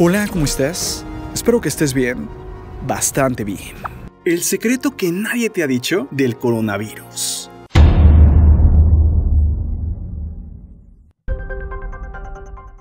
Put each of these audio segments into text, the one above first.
Hola, ¿cómo estás? Espero que estés bien, bastante bien. El secreto que nadie te ha dicho del coronavirus.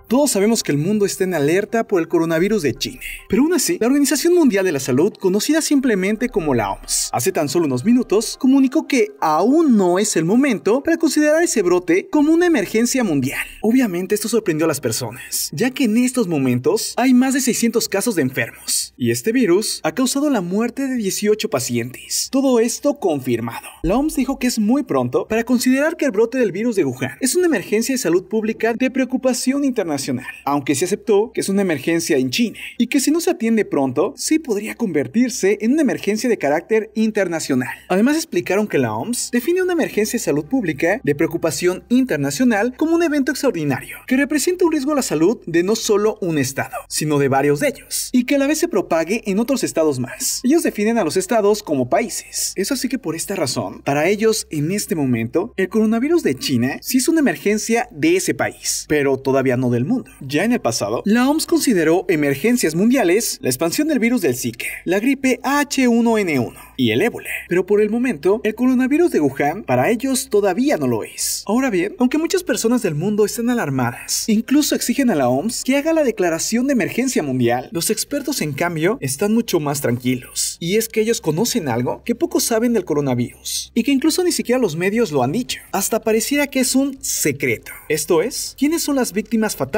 Todos sabemos que el mundo está en alerta por el coronavirus de China, pero aún así, la Organización Mundial de la Salud, conocida simplemente como la OMS, hace tan solo unos minutos comunicó que aún no es el momento para considerar ese brote como una emergencia mundial. Obviamente esto sorprendió a las personas, ya que en estos momentos hay más de 600 casos de enfermos, y este virus ha causado la muerte de 18 pacientes. Todo esto confirmado. La OMS dijo que es muy pronto para considerar que el brote del virus de Wuhan es una emergencia de salud pública de preocupación internacional aunque se aceptó que es una emergencia en China y que si no se atiende pronto, sí podría convertirse en una emergencia de carácter internacional. Además explicaron que la OMS define una emergencia de salud pública de preocupación internacional como un evento extraordinario que representa un riesgo a la salud de no solo un estado, sino de varios de ellos, y que a la vez se propague en otros estados más. Ellos definen a los estados como países. Es así que por esta razón, para ellos en este momento, el coronavirus de China sí es una emergencia de ese país, pero todavía no del mundo. Ya en el pasado, la OMS consideró emergencias mundiales la expansión del virus del Zika, la gripe H1N1 y el ébola. Pero por el momento, el coronavirus de Wuhan para ellos todavía no lo es. Ahora bien, aunque muchas personas del mundo están alarmadas, incluso exigen a la OMS que haga la declaración de emergencia mundial, los expertos en cambio están mucho más tranquilos. Y es que ellos conocen algo que pocos saben del coronavirus y que incluso ni siquiera los medios lo han dicho. Hasta pareciera que es un secreto. Esto es, ¿quiénes son las víctimas fatales?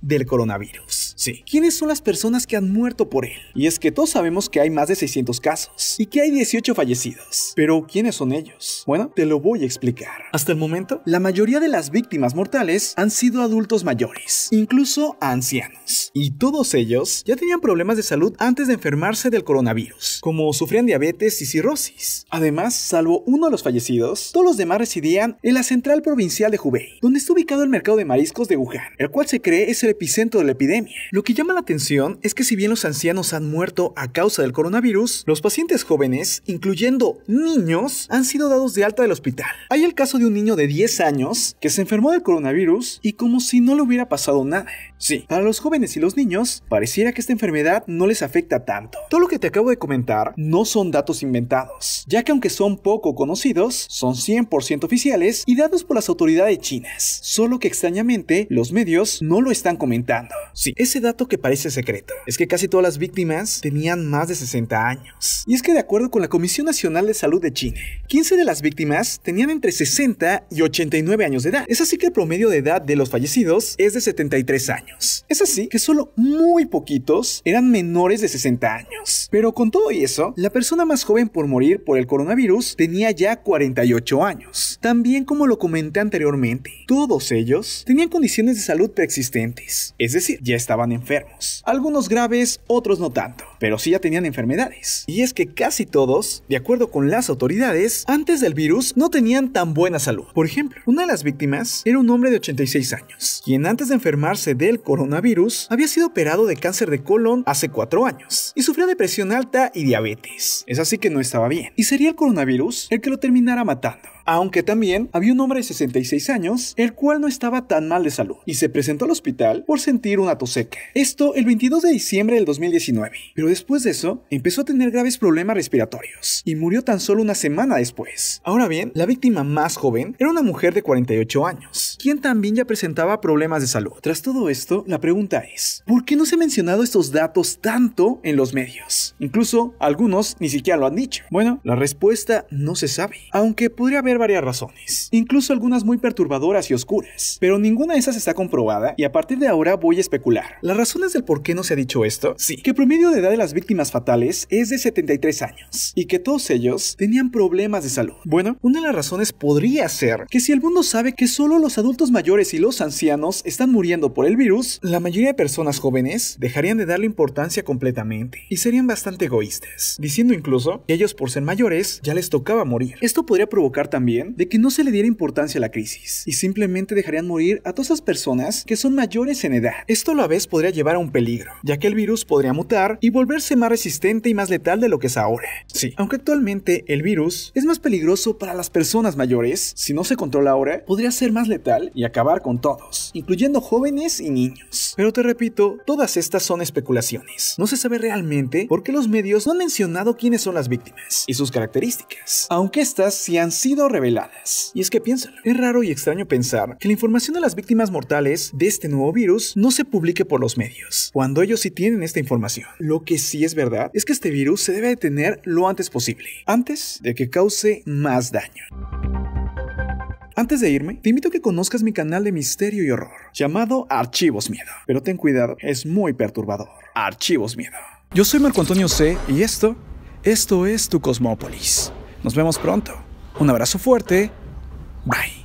del coronavirus. Sí, ¿quiénes son las personas que han muerto por él? Y es que todos sabemos que hay más de 600 casos y que hay 18 fallecidos. Pero ¿quiénes son ellos? Bueno, te lo voy a explicar. Hasta el momento, la mayoría de las víctimas mortales han sido adultos mayores, incluso ancianos. Y todos ellos ya tenían problemas de salud antes de enfermarse del coronavirus, como sufrían diabetes y cirrosis. Además, salvo uno de los fallecidos, todos los demás residían en la central provincial de Hubei, donde está ubicado el mercado de mariscos de Wuhan, el cual se cree es el epicentro de la epidemia. Lo que llama la atención es que si bien los ancianos han muerto a causa del coronavirus, los pacientes jóvenes, incluyendo niños, han sido dados de alta del hospital. Hay el caso de un niño de 10 años que se enfermó del coronavirus y como si no le hubiera pasado nada. Sí, para los jóvenes y los niños, pareciera que esta enfermedad no les afecta tanto. Todo lo que te acabo de comentar no son datos inventados, ya que aunque son poco conocidos, son 100% oficiales y dados por las autoridades chinas, solo que extrañamente los medios no lo están comentando. Sí, ese dato que parece secreto es que casi todas las víctimas tenían más de 60 años. Y es que de acuerdo con la Comisión Nacional de Salud de China, 15 de las víctimas tenían entre 60 y 89 años de edad. Es así que el promedio de edad de los fallecidos es de 73 años. Es así que solo muy poquitos eran menores de 60 años. Pero con todo y eso, la persona más joven por morir por el coronavirus tenía ya 48 años. También como lo comenté anteriormente, todos ellos tenían condiciones de salud preexistentes es decir, ya estaban enfermos, algunos graves, otros no tanto pero sí ya tenían enfermedades. Y es que casi todos, de acuerdo con las autoridades, antes del virus no tenían tan buena salud. Por ejemplo, una de las víctimas era un hombre de 86 años, quien antes de enfermarse del coronavirus había sido operado de cáncer de colon hace 4 años y sufría depresión alta y diabetes. Es así que no estaba bien. Y sería el coronavirus el que lo terminara matando aunque también había un hombre de 66 años, el cual no estaba tan mal de salud y se presentó al hospital por sentir una tos seca. Esto el 22 de diciembre del 2019 después de eso empezó a tener graves problemas respiratorios y murió tan solo una semana después. Ahora bien, la víctima más joven era una mujer de 48 años, quien también ya presentaba problemas de salud. Tras todo esto, la pregunta es, ¿por qué no se han mencionado estos datos tanto en los medios? Incluso algunos ni siquiera lo han dicho. Bueno, la respuesta no se sabe, aunque podría haber varias razones, incluso algunas muy perturbadoras y oscuras, pero ninguna de esas está comprobada y a partir de ahora voy a especular. Las razones del por qué no se ha dicho esto, sí, que promedio de edad de las víctimas fatales es de 73 años y que todos ellos tenían problemas de salud. Bueno, una de las razones podría ser que si el mundo sabe que solo los adultos mayores y los ancianos están muriendo por el virus, la mayoría de personas jóvenes dejarían de darle importancia completamente y serían bastante egoístas, diciendo incluso que ellos por ser mayores ya les tocaba morir. Esto podría provocar también de que no se le diera importancia a la crisis y simplemente dejarían morir a todas esas personas que son mayores en edad. Esto a la vez podría llevar a un peligro, ya que el virus podría mutar y volver verse más resistente y más letal de lo que es ahora. Sí, aunque actualmente el virus es más peligroso para las personas mayores, si no se controla ahora, podría ser más letal y acabar con todos, incluyendo jóvenes y niños. Pero te repito, todas estas son especulaciones. No se sabe realmente por qué los medios no han mencionado quiénes son las víctimas y sus características, aunque estas sí han sido reveladas. Y es que piénsalo, es raro y extraño pensar que la información de las víctimas mortales de este nuevo virus no se publique por los medios, cuando ellos sí tienen esta información. Lo que si es verdad es que este virus se debe detener lo antes posible, antes de que cause más daño. Antes de irme, te invito a que conozcas mi canal de misterio y horror, llamado Archivos Miedo. Pero ten cuidado, es muy perturbador. Archivos Miedo. Yo soy Marco Antonio C y esto, esto es tu Cosmópolis. Nos vemos pronto. Un abrazo fuerte. Bye.